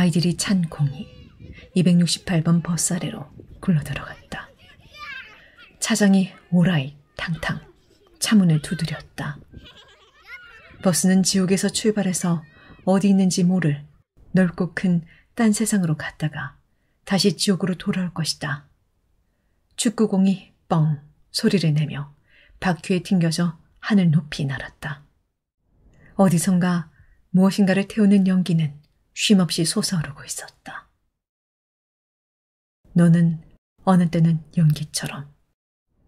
아이들이 찬 공이 268번 버스 아래로 굴러들어갔다. 차장이 오라이 탕탕 차문을 두드렸다. 버스는 지옥에서 출발해서 어디 있는지 모를 넓고 큰 딴 세상으로 갔다가 다시 지옥으로 돌아올 것이다. 축구공이 뻥 소리를 내며 바퀴에 튕겨져 하늘 높이 날았다. 어디선가 무엇인가를 태우는 연기는 쉼없이 솟아오르고 있었다. 너는 어느 때는 연기처럼,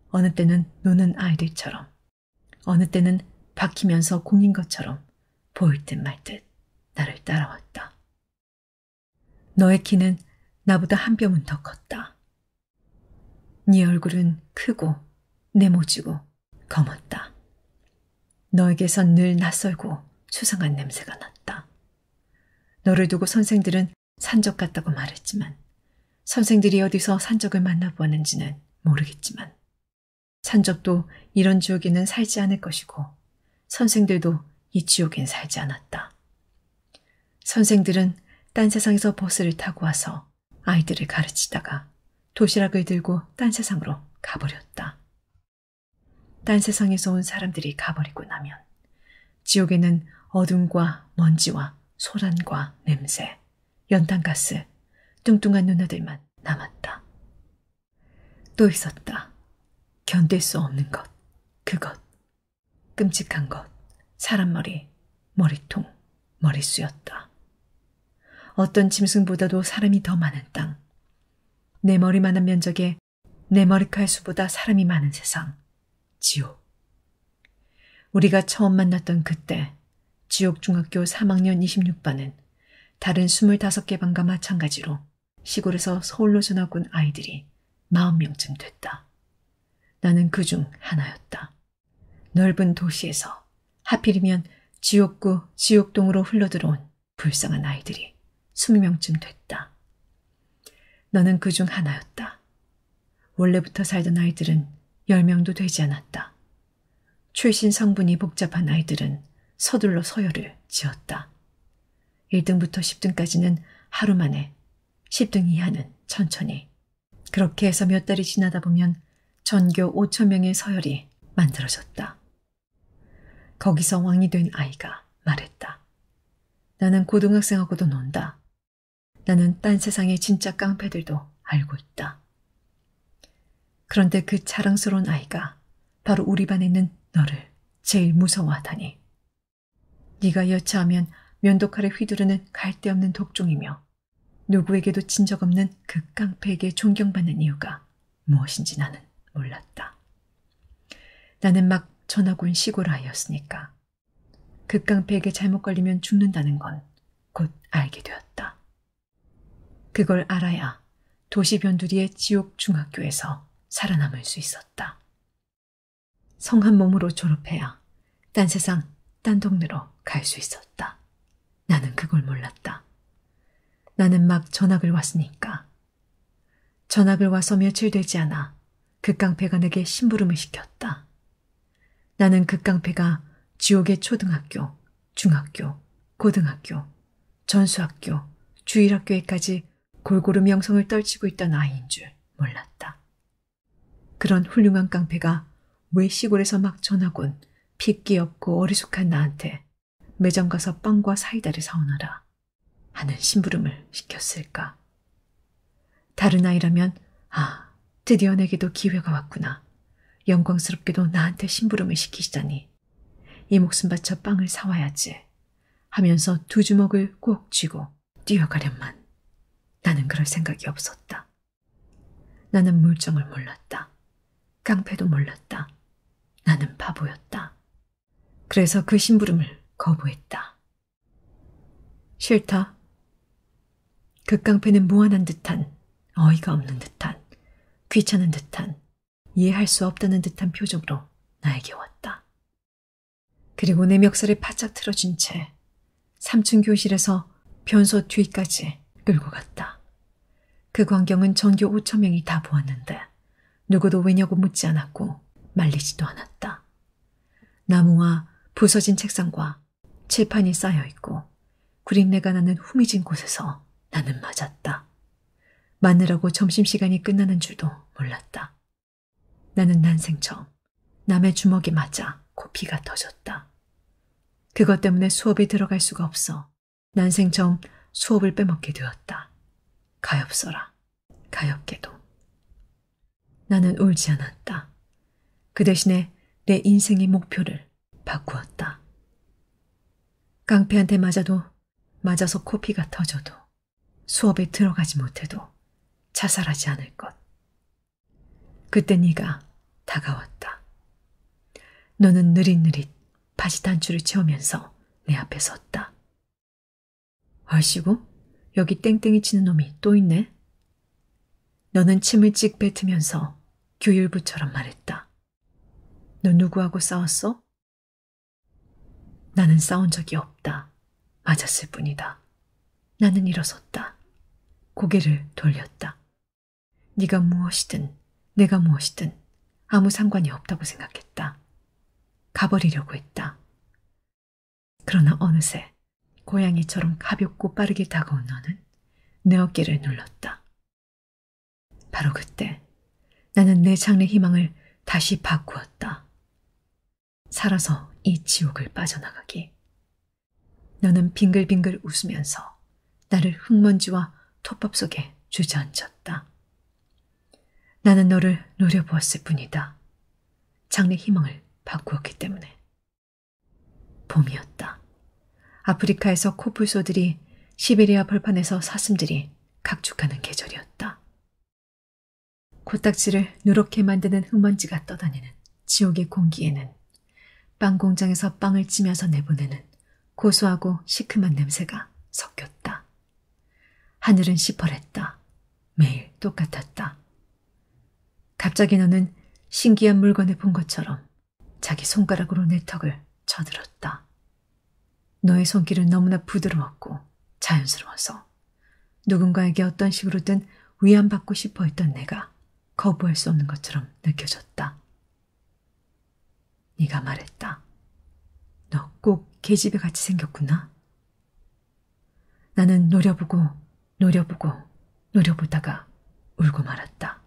어느 때는 노는 아이들처럼, 어느 때는 박히면서 공인 것처럼 보일 듯 말 듯 나를 따라왔다. 너의 키는 나보다 한 뼘은 더 컸다. 네 얼굴은 크고 네모지고 검었다. 너에게선 늘 낯설고 추상한 냄새가 났다. 너를 두고 선생들은 산적 같다고 말했지만 선생들이 어디서 산적을 만나보았는지는 모르겠지만 산적도 이런 지옥에는 살지 않을 것이고 선생들도 이 지옥엔 살지 않았다. 선생들은 딴 세상에서 버스를 타고 와서 아이들을 가르치다가 도시락을 들고 딴 세상으로 가버렸다. 딴 세상에서 온 사람들이 가버리고 나면 지옥에는 어둠과 먼지와 소란과 냄새, 연탄가스, 뚱뚱한 누나들만 남았다. 또 있었다. 견딜 수 없는 것, 그것, 끔찍한 것, 사람 머리, 머리통, 머리수였다. 어떤 짐승보다도 사람이 더 많은 땅. 내 머리만한 면적에 내 머리칼 수보다 사람이 많은 세상. 지옥. 우리가 처음 만났던 그때 지옥중학교 3학년 26반은 다른 25개 반과 마찬가지로 시골에서 서울로 전학 온 아이들이 40명쯤 됐다. 나는 그 중 하나였다. 넓은 도시에서 하필이면 지옥구 지옥동으로 흘러들어온 불쌍한 아이들이 20명쯤 됐다. 너는 그 중 하나였다. 원래부터 살던 아이들은 10명도 되지 않았다. 출신 성분이 복잡한 아이들은 서둘러 서열을 지었다. 1등부터 10등까지는 하루 만에, 10등 이하는 천천히. 그렇게 해서 몇 달이 지나다 보면 전교 5천 명의 서열이 만들어졌다. 거기서 왕이 된 아이가 말했다. 나는 고등학생하고도 논다. 나는 딴 세상의 진짜 깡패들도 알고 있다. 그런데 그 자랑스러운 아이가 바로 우리 반에 있는 너를 제일 무서워하다니. 네가 여차하면 면도칼에 휘두르는 갈데없는 독종이며 누구에게도 진적 없는 극강패에게 그 존경받는 이유가 무엇인지 나는 몰랐다. 나는 막 전학 온 시골 아이였으니까 극강패에게 그 잘못 걸리면 죽는다는 건 곧 알게 되었다. 그걸 알아야 도시 변두리의 지옥 중학교에서 살아남을 수 있었다. 성한 몸으로 졸업해야 딴 세상, 딴 동네로 갈수 있었다. 나는 그걸 몰랐다. 나는 막 전학을 왔으니까. 전학을 와서 며칠 되지 않아 극강패가 내게 심부름을 시켰다. 나는 극강패가 지옥의 초등학교, 중학교, 고등학교, 전수학교, 주일학교에까지 골고루 명성을 떨치고 있던 아이인 줄 몰랐다. 그런 훌륭한 깡패가 왜 시골에서 막 전학 온 핏기 없고 어리숙한 나한테 매점 가서 빵과 사이다를 사오너라 하는 심부름을 시켰을까. 다른 아이라면 아 드디어 내게도 기회가 왔구나. 영광스럽게도 나한테 심부름을 시키시다니 이 목숨 바쳐 빵을 사와야지 하면서 두 주먹을 꼭 쥐고 뛰어가련만 나는 그럴 생각이 없었다. 나는 물정을 몰랐다. 깡패도 몰랐다. 나는 바보였다. 그래서 그 심부름을 거부했다. 싫다. 그 깡패는 무한한 듯한, 어이가 없는 듯한, 귀찮은 듯한, 이해할 수 없다는 듯한 표정으로 나에게 왔다. 그리고 내멱살에 바짝 틀어진채 3층 교실에서 변소 뒤까지 끌고 갔다. 그 광경은 전교 5천 명이 다 보았는데 누구도 왜냐고 묻지 않았고 말리지도 않았다. 나무와 부서진 책상과 칠판이 쌓여있고 구린내가 나는 후미진 곳에서 나는 맞았다. 마느라고 점심시간이 끝나는 줄도 몰랐다. 나는 난생 처음 남의 주먹이 맞아 코피가 터졌다. 그것 때문에 수업이 들어갈 수가 없어 난생 처음 수업을 빼먹게 되었다. 가엾어라. 가엾게도. 나는 울지 않았다. 그 대신에 내 인생의 목표를 바꾸었다. 깡패한테 맞아도 맞아서 코피가 터져도 수업에 들어가지 못해도 자살하지 않을 것. 그때 네가 다가왔다. 너는 느릿느릿 바지 단추를 채우면서 내 앞에 섰다. 얼씨구 여기 땡땡이 치는 놈이 또 있네. 너는 침을 찍 뱉으면서 규율부처럼 말했다. 너 누구하고 싸웠어? 나는 싸운 적이 없다. 맞았을 뿐이다. 나는 일어섰다. 고개를 돌렸다. 네가 무엇이든 내가 무엇이든 아무 상관이 없다고 생각했다. 가버리려고 했다. 그러나 어느새 고양이처럼 가볍고 빠르게 다가온 너는 내 어깨를 눌렀다. 바로 그때 나는 내 장래 희망을 다시 바꾸었다. 살아서 이 지옥을 빠져나가기. 너는 빙글빙글 웃으면서 나를 흙먼지와 톱밥 속에 주저앉혔다. 나는 너를 노려보았을 뿐이다. 장래 희망을 바꾸었기 때문에. 봄이었다. 아프리카에서 코뿔소들이 시베리아 벌판에서 사슴들이 각축하는 계절이었다. 코딱지를 누렇게 만드는 흙먼지가 떠다니는 지옥의 공기에는 빵 공장에서 빵을 찌면서 내보내는 고소하고 시큼한 냄새가 섞였다. 하늘은 시퍼랬다. 매일 똑같았다. 갑자기 너는 신기한 물건을 본 것처럼 자기 손가락으로 내 턱을 쳐들었다. 너의 손길은 너무나 부드러웠고 자연스러워서 누군가에게 어떤 식으로든 위안받고 싶어 했던 내가 거부할 수 없는 것처럼 느껴졌다. 네가 말했다. 너 꼭 계집애 같이 생겼구나. 나는 노려보고 노려보고 노려보다가 울고 말았다.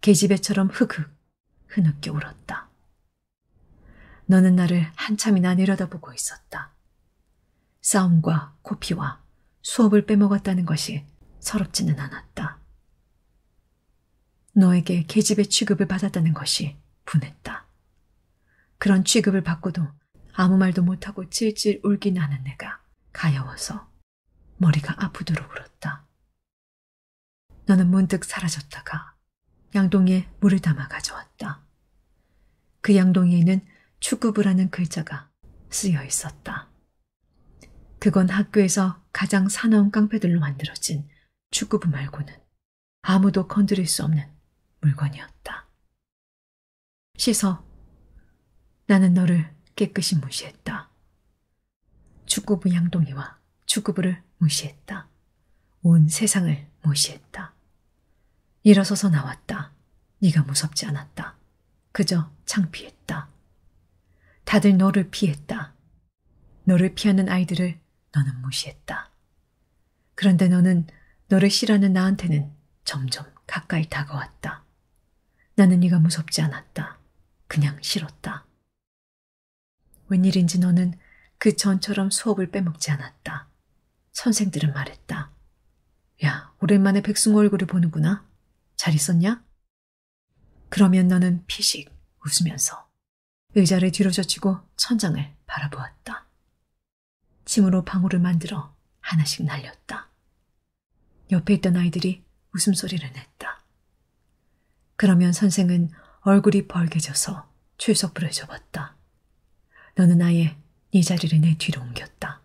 계집애처럼 흑흑 흐느껴 울었다. 너는 나를 한참이나 내려다보고 있었다. 싸움과 코피와 수업을 빼먹었다는 것이 서럽지는 않았다. 너에게 계집애 취급을 받았다는 것이 분했다. 그런 취급을 받고도 아무 말도 못하고 질질 울긴 하는 내가 가여워서 머리가 아프도록 울었다. 너는 문득 사라졌다가 양동이에 물을 담아 가져왔다. 그 양동이에는 축구부라는 글자가 쓰여 있었다. 그건 학교에서 가장 사나운 깡패들로 만들어진 축구부 말고는 아무도 건드릴 수 없는 물건이었다. 씻어 나는 너를 깨끗이 무시했다. 축구부 양동이와 축구부를 무시했다. 온 세상을 무시했다. 일어서서 나왔다. 네가 무섭지 않았다. 그저 창피했다. 다들 너를 피했다. 너를 피하는 아이들을 너는 무시했다. 그런데 너는 너를 싫어하는 나한테는 점점 가까이 다가왔다. 나는 네가 무섭지 않았다. 그냥 싫었다. 웬일인지 너는 그 전처럼 수업을 빼먹지 않았다. 선생들은 말했다. 야, 오랜만에 백승호 얼굴을 보는구나. 잘 있었냐? 그러면 너는 피식 웃으면서 의자를 뒤로 젖히고 천장을 바라보았다. 침으로 방울을 만들어 하나씩 날렸다. 옆에 있던 아이들이 웃음소리를 냈다. 그러면 선생은 얼굴이 벌개져서 출석부를 접었다. 너는 아예 네 자리를 내 뒤로 옮겼다.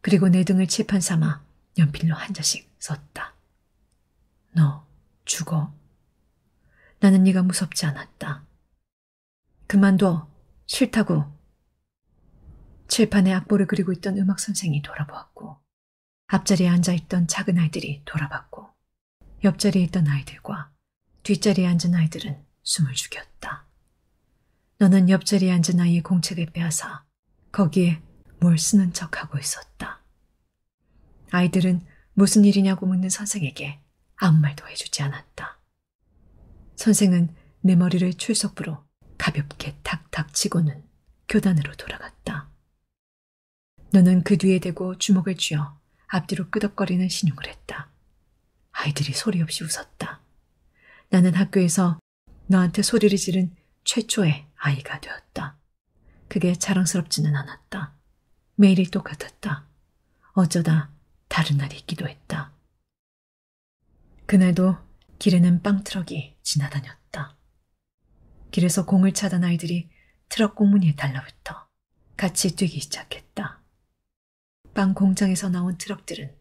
그리고 내 등을 칠판 삼아 연필로 한 자씩 썼다. 너 죽어. 나는 네가 무섭지 않았다. 그만둬. 싫다고. 칠판에 악보를 그리고 있던 음악 선생이 돌아보았고 앞자리에 앉아있던 작은 아이들이 돌아봤고 옆자리에 있던 아이들과 뒷자리에 앉은 아이들은 숨을 죽였다. 너는 옆자리에 앉은 아이의 공책을 빼앗아 거기에 뭘 쓰는 척하고 있었다. 아이들은 무슨 일이냐고 묻는 선생에게 아무 말도 해주지 않았다. 선생은 내 머리를 출석부로 가볍게 탁탁 치고는 교단으로 돌아갔다. 너는 그 뒤에 대고 주먹을 쥐어 앞뒤로 끄덕거리는 신용을 했다. 아이들이 소리 없이 웃었다. 나는 학교에서 너한테 소리를 지른 최초의 아이가 되었다. 그게 자랑스럽지는 않았다. 매일이 똑같았다. 어쩌다 다른 날이 있기도 했다. 그날도 길에는 빵트럭이 지나다녔다. 길에서 공을 차던 아이들이 트럭 공문이에 달라붙어 같이 뛰기 시작했다. 빵 공장에서 나온 트럭들은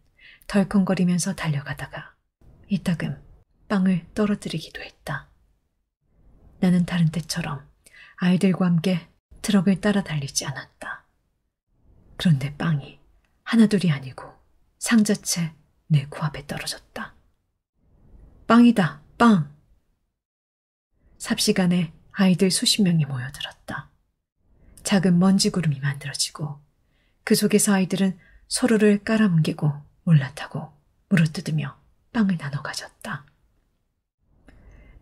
덜컹거리면서 달려가다가 이따금 빵을 떨어뜨리기도 했다. 나는 다른 때처럼 아이들과 함께 트럭을 따라 달리지 않았다. 그런데 빵이 하나둘이 아니고 상자채 내 네 코앞에 떨어졌다. 빵이다, 빵! 삽시간에 아이들 수십 명이 모여들었다. 작은 먼지 구름이 만들어지고 그 속에서 아이들은 서로를 깔아뭉개고 올라타고 물어뜯으며 빵을 나눠 가졌다.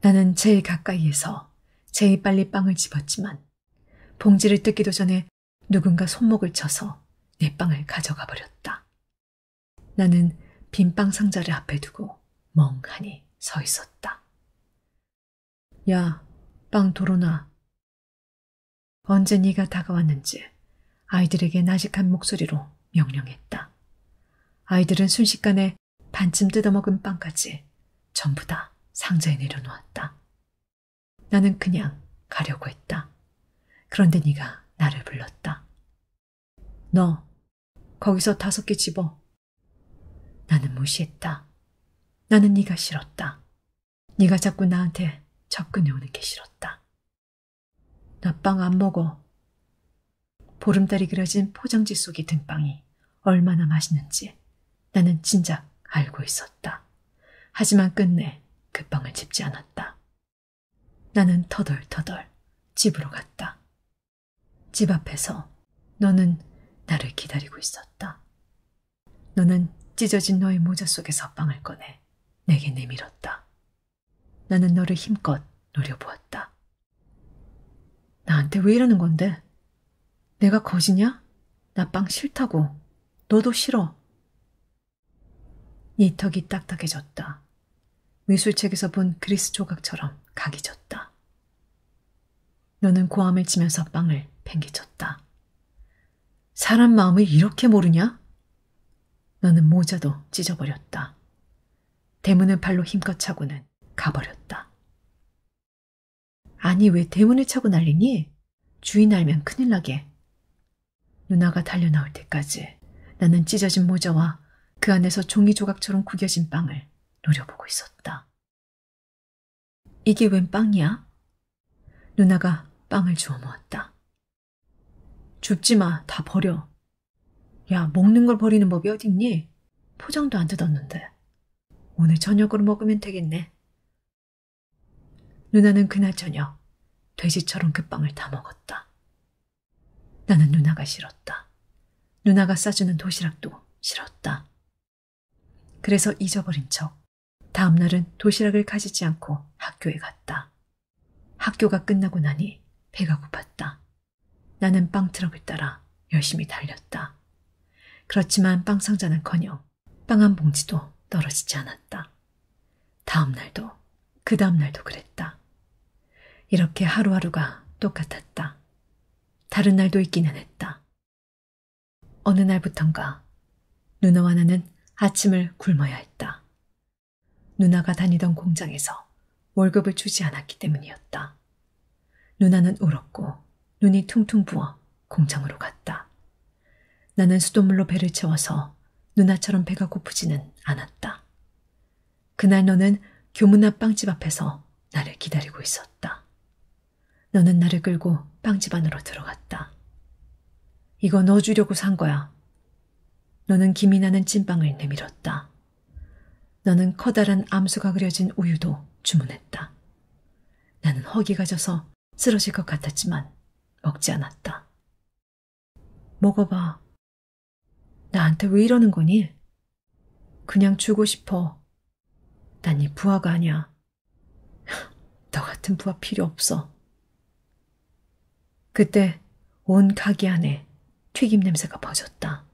나는 제일 가까이에서 제이 빨리 빵을 집었지만 봉지를 뜯기도 전에 누군가 손목을 쳐서 내 빵을 가져가 버렸다. 나는 빈 빵 상자를 앞에 두고 멍하니 서 있었다. 야, 빵 도로나. 언제 네가 다가왔는지 아이들에게 나직한 목소리로 명령했다. 아이들은 순식간에 반쯤 뜯어먹은 빵까지 전부 다 상자에 내려놓았다. 나는 그냥 가려고 했다. 그런데 네가 나를 불렀다. 너 거기서 다섯 개 집어. 나는 무시했다. 나는 네가 싫었다. 네가 자꾸 나한테 접근해 오는 게 싫었다. 나 빵 안 먹어. 보름달이 그려진 포장지 속의 등빵이 얼마나 맛있는지 나는 진작 알고 있었다. 하지만 끝내 그 빵을 집지 않았다. 나는 터덜터덜 집으로 갔다. 집 앞에서 너는 나를 기다리고 있었다. 너는 찢어진 너의 모자 속에서 빵을 꺼내 내게 내밀었다. 나는 너를 힘껏 노려보았다. 나한테 왜 이러는 건데? 내가 거지냐? 나 빵 싫다고. 너도 싫어. 네 턱이 딱딱해졌다. 미술책에서 본 그리스 조각처럼 각이 졌다. 너는 고함을 치면서 빵을 팽개쳤다. 사람 마음을 이렇게 모르냐? 너는 모자도 찢어버렸다. 대문을 발로 힘껏 차고는 가버렸다. 아니 왜 대문을 차고 날리니? 주인 알면 큰일 나게. 누나가 달려나올 때까지 나는 찢어진 모자와 그 안에서 종이 조각처럼 구겨진 빵을 노려보고 있었다. 이게 웬 빵이야? 누나가 빵을 주워 모았다. 줍지 마, 다 버려. 야, 먹는 걸 버리는 법이 어딨니? 포장도 안 뜯었는데. 오늘 저녁으로 먹으면 되겠네. 누나는 그날 저녁 돼지처럼 그 빵을 다 먹었다. 나는 누나가 싫었다. 누나가 싸주는 도시락도 싫었다. 그래서 잊어버린 척 다음 날은 도시락을 가지지 않고 학교에 갔다. 학교가 끝나고 나니 배가 고팠다. 나는 빵 트럭을 따라 열심히 달렸다. 그렇지만 빵 상자는커녕 빵 한 봉지도 떨어지지 않았다. 다음 날도 그 다음 날도 그랬다. 이렇게 하루하루가 똑같았다. 다른 날도 있기는 했다. 어느 날부턴가 누나와 나는 아침을 굶어야 했다. 누나가 다니던 공장에서 월급을 주지 않았기 때문이었다. 누나는 울었고 눈이 퉁퉁 부어 공장으로 갔다. 나는 수돗물로 배를 채워서 누나처럼 배가 고프지는 않았다. 그날 너는 교문 앞 빵집 앞에서 나를 기다리고 있었다. 너는 나를 끌고 빵집 안으로 들어갔다. 이거 넣어주려고 산 거야. 너는 김이 나는 찐빵을 내밀었다. 나는 커다란 암수가 그려진 우유도 주문했다. 나는 허기가 져서 쓰러질 것 같았지만 먹지 않았다. 먹어봐. 나한테 왜 이러는 거니? 그냥 주고 싶어. 난 이 부하가 아니야. 너 같은 부하 필요 없어. 그때 온 가게 안에 튀김 냄새가 퍼졌다.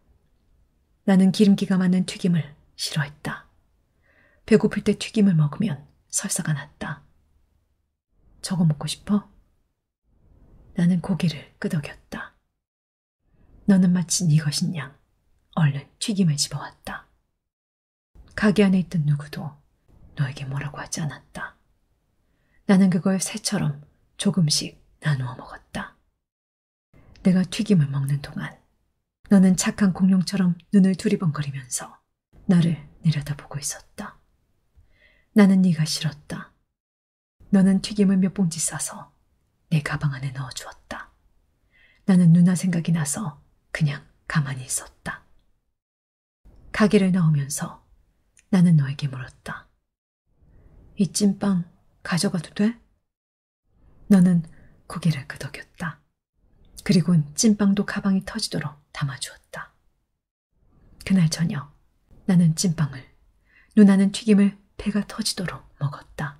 나는 기름기가 많은 튀김을 싫어했다. 배고플 때 튀김을 먹으면 설사가 났다. 저거 먹고 싶어? 나는 고개를 끄덕였다. 너는 마치 네 것인 양 얼른 튀김을 집어왔다. 가게 안에 있던 누구도 너에게 뭐라고 하지 않았다. 나는 그걸 새처럼 조금씩 나누어 먹었다. 내가 튀김을 먹는 동안 너는 착한 공룡처럼 눈을 두리번거리면서 나를 내려다보고 있었다. 나는 네가 싫었다. 너는 튀김을 몇 봉지 싸서 내 가방 안에 넣어주었다. 나는 누나 생각이 나서 그냥 가만히 있었다. 가게를 나오면서 나는 너에게 물었다. 이 찐빵 가져가도 돼? 너는 고개를 끄덕였다. 그리곤 찐빵도 가방이 터지도록 담아주었다. 그날 저녁 나는 찐빵을, 누나는 튀김을 배가 터지도록 먹었다.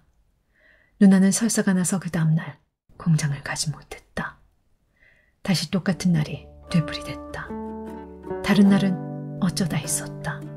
누나는 설사가 나서 그 다음날 공장을 가지 못했다. 다시 똑같은 날이 되풀이됐다. 다른 날은 어쩌다 있었다.